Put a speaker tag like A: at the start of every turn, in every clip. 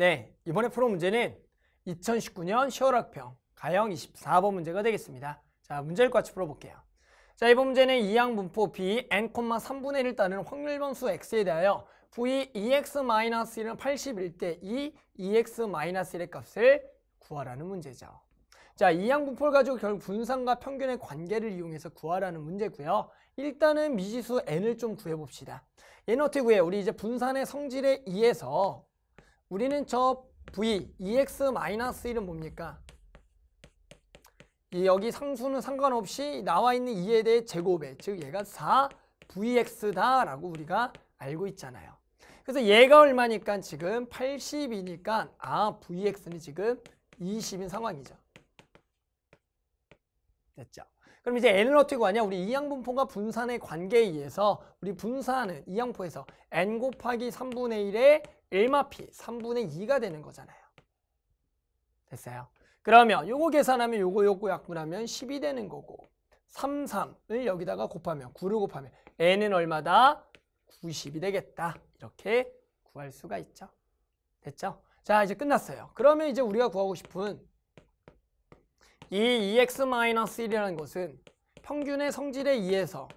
A: 네, 이번에 풀어 문제는 2019년 10월 학평 가형 24번 문제가 되겠습니다. 자, 문제를 같이 풀어볼게요. 자, 이번 문제는 이항 분포 b n, 3분의 1 따르는 확률 변수 x에 대하여 v ex-1은 81대 2 ex-1의 값을 구하라는 문제죠. 자, 이항 분포를 가지고 결국 분산과 평균의 관계를 이용해서 구하라는 문제고요. 일단은 미지수 n을 좀 구해봅시다. 얘는 어떻게 구해? 우리 이제 분산의 성질의 2에서 우리는 저 v, ex-1은 뭡니까? 여기 상수는 상관없이 나와 있는 2에 대해 제곱해. 즉 얘가 4vx다라고 우리가 알고 있잖아요. 그래서 얘가 얼마니까 지금 80이니까 아 vx는 지금 20인 상황이죠. 됐죠? 그럼 이제 N은 어떻게 구하냐? 우리 이양분포가 분산의 관계에 의해서 우리 분산은 이양포에서 N 곱하기 3분의 1의 1마피 3분의 2가 되는 거잖아요. 됐어요? 그러면 요거 계산하면 요거 요거 약분하면 10이 되는 거고 3, 3을 여기다가 곱하면 9를 곱하면 N은 얼마다? 90이 되겠다. 이렇게 구할 수가 있죠. 됐죠? 자 이제 끝났어요. 그러면 이제 우리가 구하고 싶은 이 EX-1이라는 것은 평균의 성질에 의해서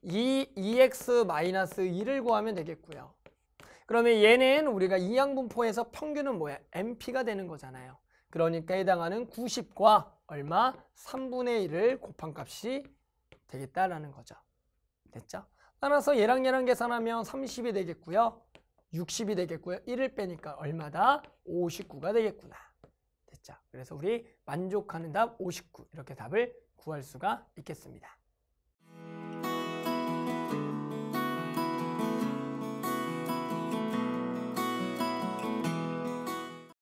A: 이 e x 1을 구하면 되겠고요. 그러면 얘는 우리가 이항분포에서 평균은 뭐야? MP가 되는 거잖아요. 그러니까 해당하는 90과 얼마? 3분의 1을 곱한 값이 되겠다라는 거죠. 됐죠? 따라서 얘랑 얘랑 계산하면 30이 되겠고요. 60이 되겠고요. 1을 빼니까 얼마다? 59가 되겠구나. 자, 그래서 우리 만족하는 답 59 이렇게 답을 구할 수가 있겠습니다.